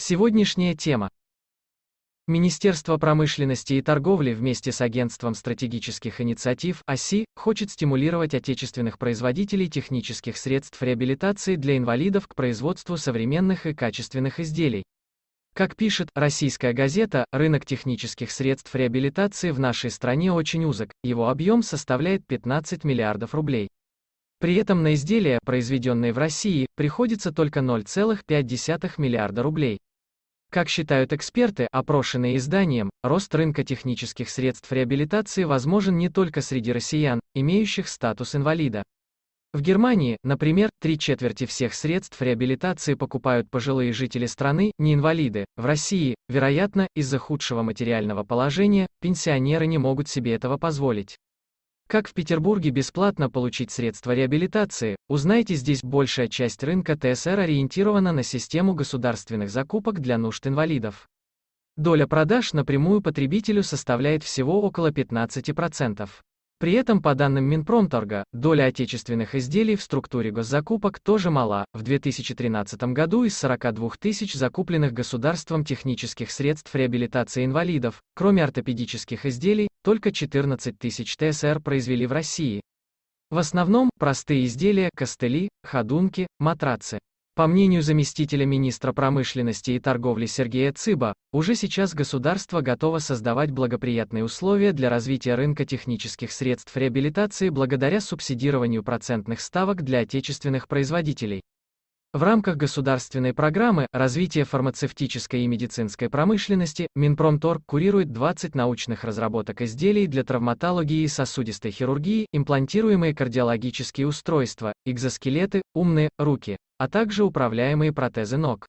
Сегодняшняя тема. Министерство промышленности и торговли вместе с Агентством стратегических инициатив ОСИ хочет стимулировать отечественных производителей технических средств реабилитации для инвалидов к производству современных и качественных изделий. Как пишет российская газета, рынок технических средств реабилитации в нашей стране очень узок, его объем составляет 15 миллиардов рублей. При этом на изделия, произведенные в России, приходится только 0,5 миллиарда рублей. Как считают эксперты, опрошенные изданием, рост рынка технических средств реабилитации возможен не только среди россиян, имеющих статус инвалида. В Германии, например, три четверти всех средств реабилитации покупают пожилые жители страны, не инвалиды. В России, вероятно, из-за худшего материального положения, пенсионеры не могут себе этого позволить. Как в Петербурге бесплатно получить средства реабилитации, узнайте здесь большая часть рынка ТСР ориентирована на систему государственных закупок для нужд инвалидов. Доля продаж напрямую потребителю составляет всего около 15%. При этом, по данным Минпромторга, доля отечественных изделий в структуре госзакупок тоже мала. В 2013 году из 42 тысяч закупленных государством технических средств реабилитации инвалидов, кроме ортопедических изделий, только 14 тысяч ТСР произвели в России. В основном, простые изделия, костыли, ходунки, матрацы. По мнению заместителя министра промышленности и торговли Сергея Цыба, уже сейчас государство готово создавать благоприятные условия для развития рынка технических средств реабилитации благодаря субсидированию процентных ставок для отечественных производителей. В рамках государственной программы «Развитие фармацевтической и медицинской промышленности» Минпромторг курирует 20 научных разработок изделий для травматологии и сосудистой хирургии, имплантируемые кардиологические устройства, экзоскелеты, умные руки а также управляемые протезы ног.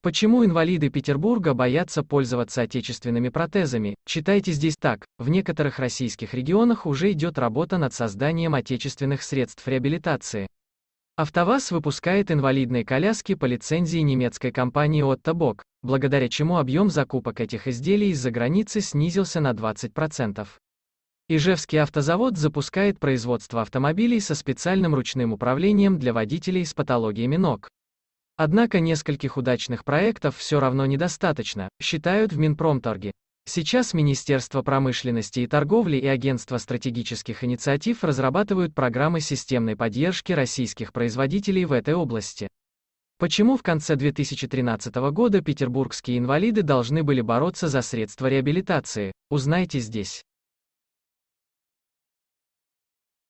Почему инвалиды Петербурга боятся пользоваться отечественными протезами? Читайте здесь так. В некоторых российских регионах уже идет работа над созданием отечественных средств реабилитации. АвтоВАЗ выпускает инвалидные коляски по лицензии немецкой компании Otto Bock, благодаря чему объем закупок этих изделий из-за границы снизился на 20%. Ижевский автозавод запускает производство автомобилей со специальным ручным управлением для водителей с патологиями ног. Однако нескольких удачных проектов все равно недостаточно, считают в Минпромторге. Сейчас Министерство промышленности и торговли и Агентство стратегических инициатив разрабатывают программы системной поддержки российских производителей в этой области. Почему в конце 2013 года петербургские инвалиды должны были бороться за средства реабилитации, узнайте здесь.